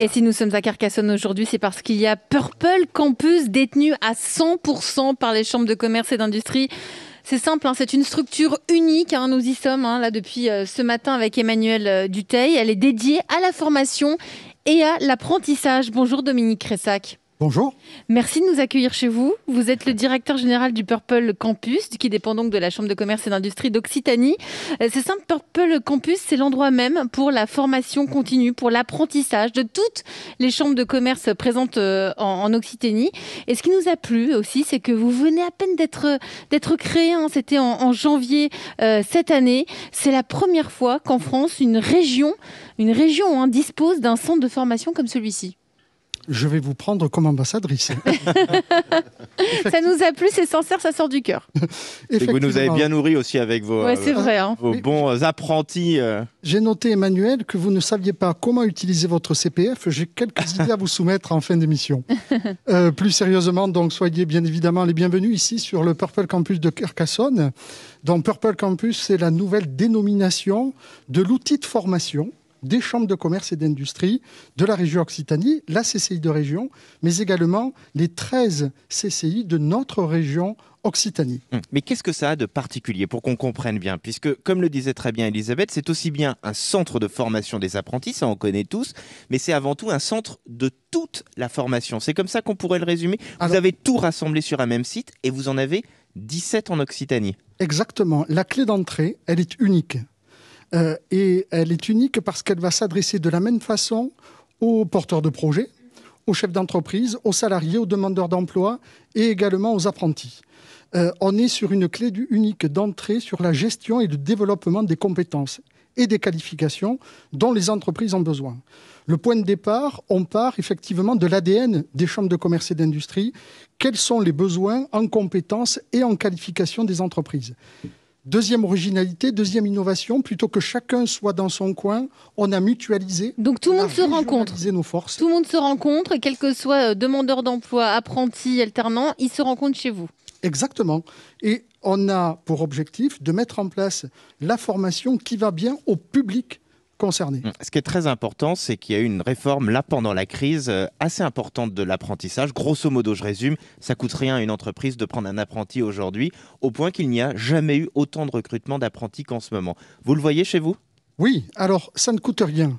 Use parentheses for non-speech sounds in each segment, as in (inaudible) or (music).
Et si nous sommes à Carcassonne aujourd'hui, c'est parce qu'il y a Purple Campus détenu à 100% par les chambres de commerce et d'industrie. C'est simple, hein, c'est une structure unique. Hein, nous y sommes hein, là depuis euh, ce matin avec Emmanuel euh, Elle est dédiée à la formation et à l'apprentissage. Bonjour Dominique Cressac. Bonjour. Merci de nous accueillir chez vous. Vous êtes le directeur général du Purple Campus, qui dépend donc de la Chambre de commerce et d'industrie d'Occitanie. Euh, ce simple, Purple Campus, c'est l'endroit même pour la formation continue, pour l'apprentissage de toutes les chambres de commerce présentes euh, en, Occitanie. Et ce qui nous a plu aussi, c'est que vous venez à peine d'être créé. Hein. C'était en, janvier euh, cette année. C'est la première fois qu'en France, une région, une région hein, dispose d'un centre de formation comme celui-ci je vais vous prendre comme ambassadrice. (laughs) ça nous a plu, c'est sincère, ça sort du cœur. Et vous nous avez bien nourri aussi avec vos, euh, hein. bons apprentis. Euh. J'ai noté, Emmanuel, que vous ne saviez pas comment utiliser votre CPF. J'ai quelques (laughs) idées à vous soumettre en fin d'émission. Euh, plus sérieusement, donc, soyez bien évidemment les bienvenus ici sur le Purple Campus de Carcassonne. Donc, Purple Campus, c'est la nouvelle dénomination de l'outil de formation des chambres de commerce et d'industrie de la région Occitanie, la CCI de région, mais également les 13 CCI de notre région Occitanie. Hum. Mais qu'est-ce que ça a de particulier pour qu'on comprenne bien Puisque, comme le disait très bien Elisabeth, c'est aussi bien un centre de formation des apprentis, ça on connaît tous, mais c'est avant tout un centre de toute la formation. C'est comme ça qu'on pourrait le résumer. Vous avez tout rassemblé sur un même site et vous en avez 17 en Occitanie. Exactement. La clé d'entrée, elle est unique. Euh, et elle est unique parce qu'elle va s'adresser de la même façon aux porteurs de projets, aux chefs d'entreprise, aux salariés, aux demandeurs d'emploi et également aux apprentis. Euh, on est sur une clé unique d'entrée sur la gestion et le développement des compétences et des qualifications dont les entreprises ont besoin. Le point de départ, on part effectivement de l'ADN des chambres de commerce et d'industrie. Quels sont les besoins en compétences et en qualifications des entreprises Deuxième originalité, deuxième innovation, plutôt que chacun soit dans son coin, on a mutualisé. Donc tout le monde se rencontre. nos forces. Tout le monde se rencontre, quel que soit euh, demandeur d'emploi, apprenti, alternant, il se rencontre chez vous. Exactement. Et on a pour objectif de mettre en place la formation qui va bien au public concernés. Mmh. Ce qui est très important, c'est qu'il y a eu une réforme là pendant la crise euh, assez importante de l'apprentissage. Grosso modo, je résume, ça coûte rien à une entreprise de prendre un apprenti aujourd'hui, au point qu'il n'y a jamais eu autant de recrutement d'apprentis qu'en ce moment. Vous le voyez chez vous Oui, alors ça ne coûte rien.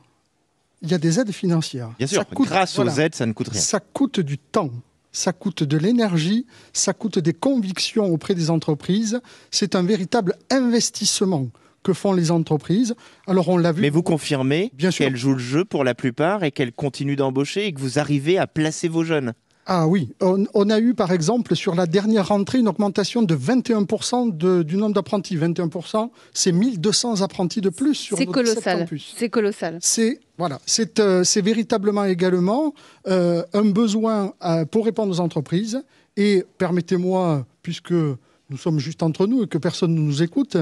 Il y a des aides financières. Bien sûr, grâce aux aides, ça ne coûte rien. Ça coûte du temps ça coûte de l'énergie, ça coûte des convictions auprès des entreprises. C'est un véritable investissement que font les entreprises. Alors on l'a vu. Mais vous confirmez qu'elles jouent le jeu pour la plupart et qu'elles continuent d'embaucher et que vous arrivez à placer vos jeunes. Ah oui, on, a eu par exemple sur la dernière rentrée une augmentation de 21% du nombre d'apprentis. 21%, c'est 1200 apprentis de plus sur C'est colossal. C'est colossal. C'est voilà, c'est euh, véritablement également euh, un besoin euh, pour répondre aux entreprises. Et permettez-moi, puisque nous sommes juste entre nous et que personne ne nous écoute,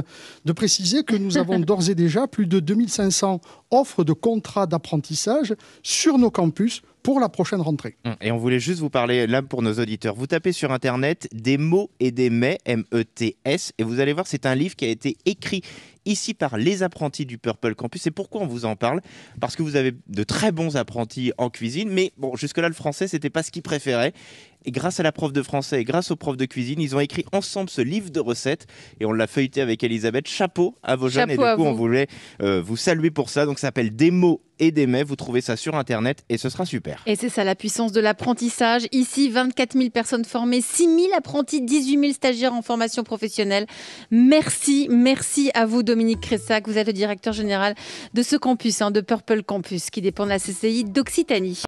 de préciser que nous avons (laughs) d'ores et déjà plus de 2500 offres de contrats d'apprentissage sur nos campus pour la prochaine rentrée. Hum, et on voulait juste vous parler, là pour nos auditeurs, vous tapez sur Internet des mots et des mets, M-E-T-S, et vous allez voir, c'est un livre qui a été écrit ici par les apprentis du Purple Campus. Et pourquoi on vous en parle Parce que vous avez de très bons apprentis en cuisine, mais bon, jusque-là, le français, c'était pas ce qu'ils préféraient. Et grâce à la prof de français et grâce aux profs de cuisine, ils ont écrit ensemble ce livre de recettes et on l'a feuilleté avec Elisabeth. Chapeau à vos jeunes. et du coup, on voulait euh, vous saluer pour ça. Donc, ça s'appelle Des mots et des mets. Vous trouvez ça sur Internet et ce sera super. Et c'est ça la puissance de l'apprentissage. Ici, 24 000 personnes formées, 6 000 apprentis, 18 000 stagiaires en formation professionnelle. Merci, merci à vous, Dominique Cressac. Vous êtes le directeur général de ce campus, hein, de Purple Campus, qui dépend de la CCI d'Occitanie.